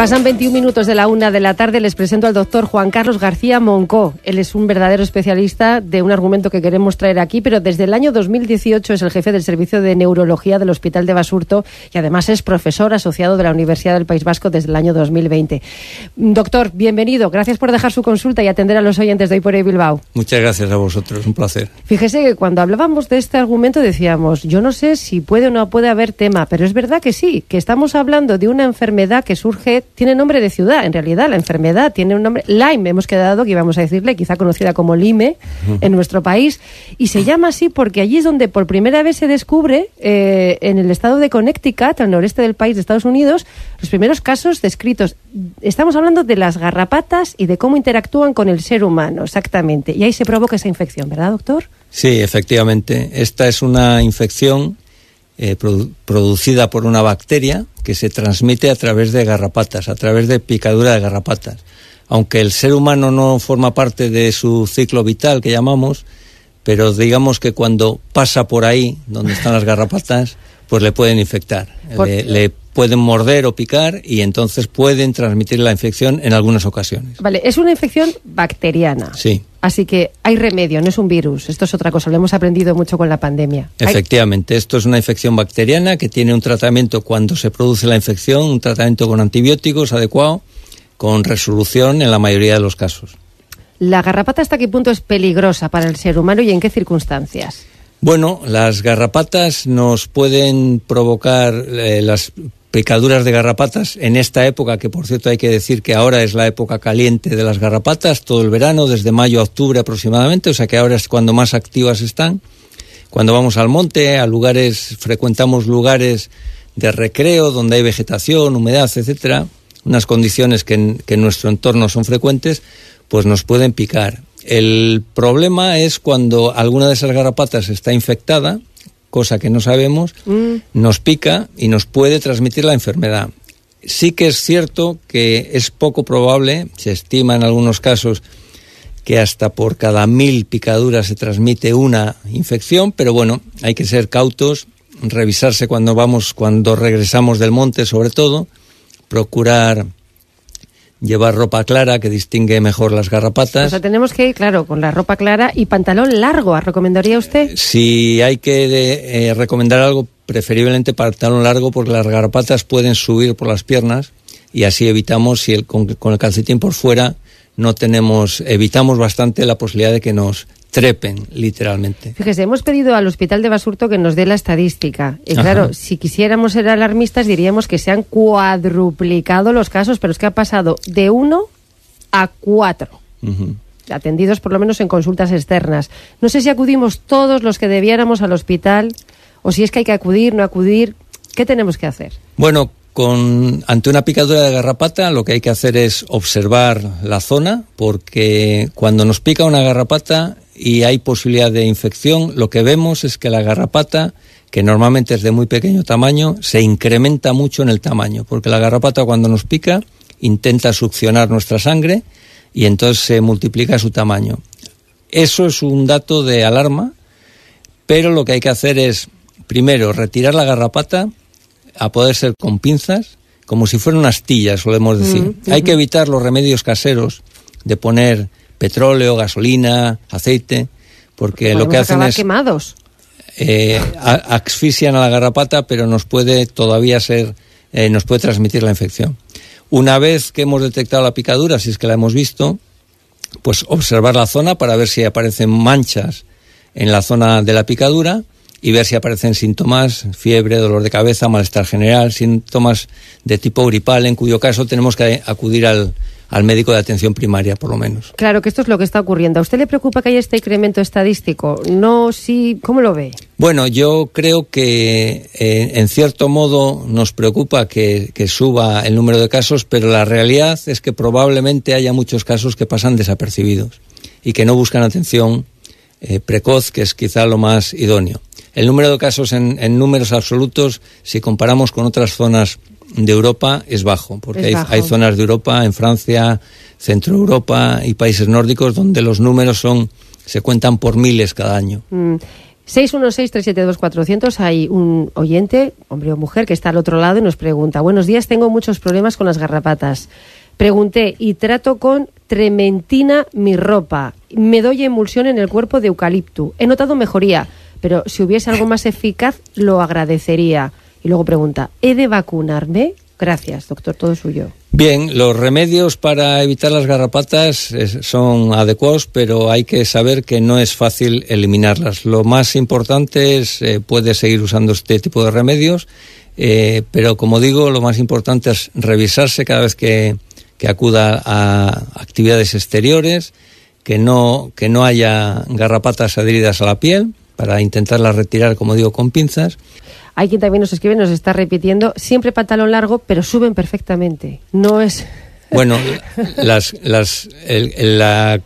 Pasan 21 minutos de la una de la tarde. Les presento al doctor Juan Carlos García Moncó. Él es un verdadero especialista de un argumento que queremos traer aquí, pero desde el año 2018 es el jefe del Servicio de Neurología del Hospital de Basurto y además es profesor asociado de la Universidad del País Vasco desde el año 2020. Doctor, bienvenido. Gracias por dejar su consulta y atender a los oyentes de hoy por hoy Bilbao. Muchas gracias a vosotros. Un placer. Fíjese que cuando hablábamos de este argumento decíamos, yo no sé si puede o no puede haber tema, pero es verdad que sí, que estamos hablando de una enfermedad que surge tiene nombre de ciudad, en realidad la enfermedad tiene un nombre, Lyme, hemos quedado que íbamos a decirle, quizá conocida como Lime en nuestro país, y se llama así porque allí es donde por primera vez se descubre, eh, en el estado de Connecticut, al noreste del país de Estados Unidos, los primeros casos descritos. Estamos hablando de las garrapatas y de cómo interactúan con el ser humano, exactamente, y ahí se provoca esa infección, ¿verdad, doctor? Sí, efectivamente. Esta es una infección eh, producida por una bacteria que se transmite a través de garrapatas, a través de picadura de garrapatas. Aunque el ser humano no forma parte de su ciclo vital que llamamos, pero digamos que cuando pasa por ahí, donde están las garrapatas, pues le pueden infectar, le pueden morder o picar y entonces pueden transmitir la infección en algunas ocasiones. Vale, es una infección bacteriana. Sí. Así que hay remedio, no es un virus. Esto es otra cosa, lo hemos aprendido mucho con la pandemia. Efectivamente, esto es una infección bacteriana que tiene un tratamiento cuando se produce la infección, un tratamiento con antibióticos adecuado, con resolución en la mayoría de los casos. ¿La garrapata hasta qué punto es peligrosa para el ser humano y en qué circunstancias? Bueno, las garrapatas nos pueden provocar eh, las picaduras de garrapatas en esta época, que por cierto hay que decir que ahora es la época caliente de las garrapatas, todo el verano, desde mayo a octubre aproximadamente, o sea que ahora es cuando más activas están. Cuando vamos al monte, a lugares, frecuentamos lugares de recreo donde hay vegetación, humedad, etcétera, unas condiciones que en, que en nuestro entorno son frecuentes, pues nos pueden picar. El problema es cuando alguna de esas garrapatas está infectada, cosa que no sabemos, mm. nos pica y nos puede transmitir la enfermedad. Sí que es cierto que es poco probable, se estima en algunos casos que hasta por cada mil picaduras se transmite una infección, pero bueno, hay que ser cautos, revisarse cuando vamos, cuando regresamos del monte sobre todo, procurar llevar ropa clara que distingue mejor las garrapatas. O sea, tenemos que ir, claro, con la ropa clara y pantalón largo, ¿recomendaría usted? Si hay que eh, recomendar algo, preferiblemente pantalón largo porque las garrapatas pueden subir por las piernas y así evitamos, si el, con el calcetín por fuera, no tenemos, evitamos bastante la posibilidad de que nos trepen, literalmente. Fíjese, hemos pedido al Hospital de Basurto que nos dé la estadística. Y claro, si quisiéramos ser alarmistas, diríamos que se han cuadruplicado los casos, pero es que ha pasado de uno a cuatro. Atendidos por lo menos en consultas externas. No sé si acudimos todos los que debiéramos al hospital, o si es que hay que acudir, no acudir. ¿Qué tenemos que hacer? Bueno, con, ante una picadura de garrapata lo que hay que hacer es observar la zona porque cuando nos pica una garrapata y hay posibilidad de infección, lo que vemos es que la garrapata, que normalmente es de muy pequeño tamaño, se incrementa mucho en el tamaño, porque la garrapata cuando nos pica intenta succionar nuestra sangre y entonces se multiplica su tamaño. Eso es un dato de alarma, pero lo que hay que hacer es, primero, retirar la garrapata, a poder ser con pinzas, como si fueran astillas, solemos decir. Mm, hay que evitar los remedios caseros de poner petróleo, gasolina, aceite, porque lo que hacen es... quemados. Eh, asfixian a la garrapata, pero nos puede todavía ser, eh, nos puede transmitir la infección. Una vez que hemos detectado la picadura, si es que la hemos visto, pues observar la zona para ver si aparecen manchas en la zona de la picadura y ver si aparecen síntomas, fiebre, dolor de cabeza, malestar general, síntomas de tipo gripal, en cuyo caso tenemos que acudir al, al médico de atención primaria, por lo menos. Claro que esto es lo que está ocurriendo. ¿A usted le preocupa que haya este incremento estadístico? No, sí, ¿cómo lo ve? Bueno, yo creo que eh, en cierto modo nos preocupa que, suba el número de casos, pero la realidad es que probablemente haya muchos casos que pasan desapercibidos y que no buscan atención eh, precoz, que es quizá lo más idóneo. El número de casos en, números absolutos, si comparamos con otras zonas de Europa es bajo, porque hay, zonas de Europa, en Francia, Centro Europa y países nórdicos, donde los números son se cuentan por miles cada año. 616-372-400, mm. hay un oyente, hombre o mujer, que está al otro lado y nos pregunta, buenos días, tengo muchos problemas con las garrapatas. Pregunté y trato con trementina mi ropa. Me doy emulsión en el cuerpo de eucalipto. He notado mejoría, pero si hubiese algo más eficaz, lo agradecería. Y luego pregunta, ¿he de vacunarme? Gracias, doctor, todo suyo. Bien, los remedios para evitar las garrapatas son adecuados, pero hay que saber que no es fácil eliminarlas. Lo más importante es, eh, puede seguir usando este tipo de remedios, eh, pero como digo, lo más importante es revisarse cada vez que, que acuda a actividades exteriores, que no, que no haya garrapatas adheridas a la piel, para intentarlas retirar, como digo, con pinzas. Hay quien también nos escribe, nos está repitiendo, siempre pantalón largo, pero suben perfectamente. No es... Bueno, la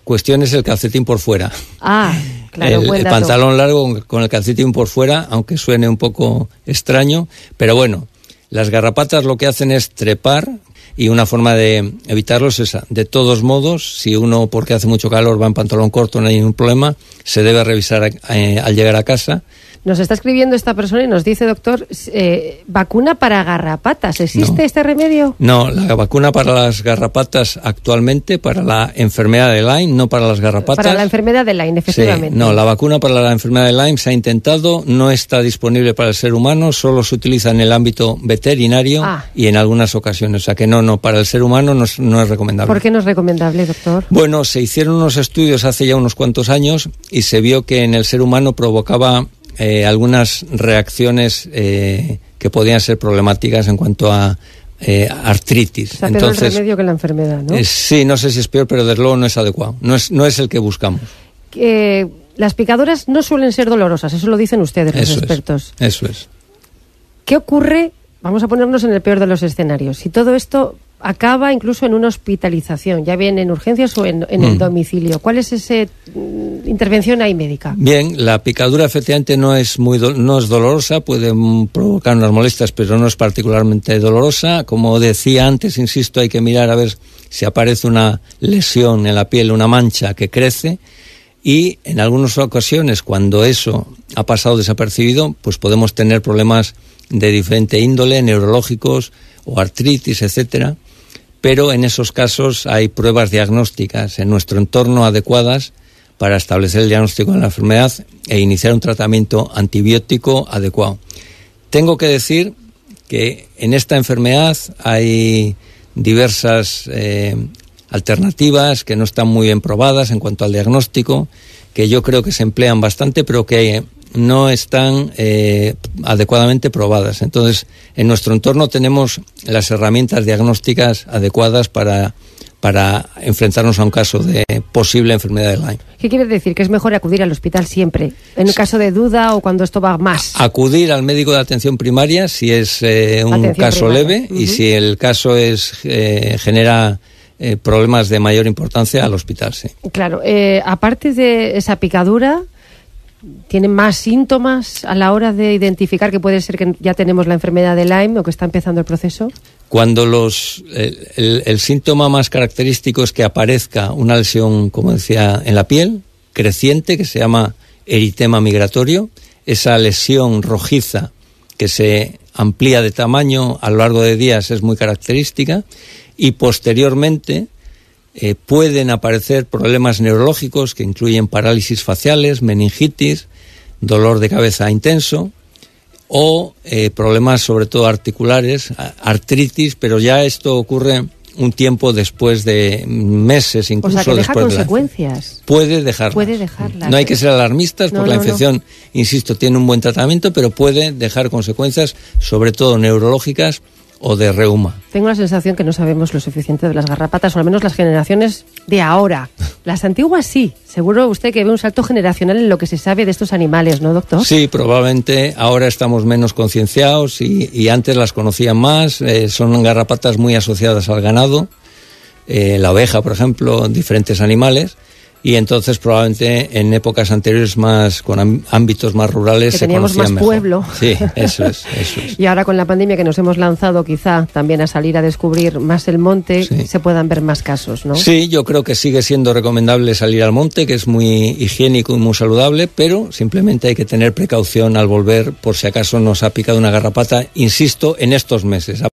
cuestión es el calcetín por fuera. Ah, claro. El, pantalón largo con el calcetín por fuera, aunque suene un poco extraño, pero bueno, las garrapatas lo que hacen es trepar y una forma de evitarlos es esa. De todos modos, si uno porque hace mucho calor va en pantalón corto, no hay ningún problema, se debe revisar eh, al llegar a casa nos está escribiendo esta persona y nos dice, doctor, eh, vacuna para garrapatas. ¿Existe este remedio? No, la vacuna para las garrapatas actualmente, para la enfermedad de Lyme, no para las garrapatas. Para la enfermedad de Lyme, efectivamente. no, la vacuna para la enfermedad de Lyme se ha intentado, no está disponible para el ser humano, solo se utiliza en el ámbito veterinario ah. y en algunas ocasiones. O sea que no, no, para el ser humano no, no es recomendable. ¿Por qué no es recomendable, doctor? Bueno, se hicieron unos estudios hace ya unos cuantos años y se vio que en el ser humano provocaba eh, algunas reacciones eh, que podían ser problemáticas en cuanto a eh, artritis. O el remedio que la enfermedad, ¿no? sí, no sé si es peor, pero desde luego no es adecuado. No es, no es el que buscamos. las picaduras no suelen ser dolorosas, eso lo dicen ustedes, los expertos. eso es. ¿Qué ocurre? Vamos a ponernos en el peor de los escenarios. Si todo esto acaba incluso en una hospitalización, ya bien en urgencias o en, el mm. domicilio. ¿Cuál es esa mm, intervención ahí médica? Bien, la picadura efectivamente no es, muy no es dolorosa, puede mm, provocar unas molestias, pero no es particularmente dolorosa. Como decía antes, insisto, hay que mirar a ver si aparece una lesión en la piel, una mancha que crece. Y en algunas ocasiones, cuando eso ha pasado desapercibido, pues podemos tener problemas de diferente índole, neurológicos, o artritis, etcétera. Pero en esos casos hay pruebas diagnósticas en nuestro entorno adecuadas para establecer el diagnóstico de la enfermedad e iniciar un tratamiento antibiótico adecuado. Tengo que decir que en esta enfermedad hay diversas eh, alternativas que no están muy bien probadas en cuanto al diagnóstico, que yo creo que se emplean bastante, pero que hay eh, no están eh, adecuadamente probadas. Entonces, en nuestro entorno tenemos las herramientas diagnósticas adecuadas para, enfrentarnos a un caso de posible enfermedad de Lyme. ¿Qué quiere decir? ¿Que es mejor acudir al hospital siempre? ¿En caso de duda o cuando esto va más? Acudir al médico de atención primaria si es eh, un caso leve y si el caso es eh, genera problemas de mayor importancia al hospital, sí. Claro. aparte de esa picadura, tienen más síntomas a la hora de identificar que puede ser que ya tenemos la enfermedad de Lyme o que está empezando el proceso? Cuando los, eh, el, síntoma más característico es que aparezca una lesión, como decía, en la piel, creciente, que se llama eritema migratorio, esa lesión rojiza que se amplía de tamaño a lo largo de días es muy característica y posteriormente eh, pueden aparecer problemas neurológicos que incluyen parálisis faciales, meningitis, dolor de cabeza intenso o eh, problemas sobre todo articulares, artritis, pero ya esto ocurre un tiempo después de meses, incluso después consecuencias. De la... puede dejarlas. Puede No hay que ser alarmistas, por porque la infección, insisto, tiene un buen tratamiento, pero puede dejar consecuencias, sobre todo neurológicas, o de reuma. Tengo la sensación que no sabemos lo suficiente de las garrapatas, o al menos las generaciones de ahora. Las antiguas sí. Seguro usted que ve un salto generacional en lo que se sabe de estos animales, ¿no, doctor? Sí, probablemente ahora estamos menos concienciados y, antes las conocían más. Eh, son garrapatas muy asociadas al ganado, eh, la oveja, por ejemplo, diferentes animales y entonces probablemente en épocas anteriores más con ámbitos más rurales se más pueblo. Sí, eso es, eso Y ahora con la pandemia que nos hemos lanzado quizá también a salir a descubrir más el monte, se puedan ver más casos, ¿no? Sí, yo creo que sigue siendo recomendable salir al monte, que es muy higiénico y muy saludable, pero simplemente hay que tener precaución al volver por si acaso nos ha picado una garrapata, insisto, en estos meses.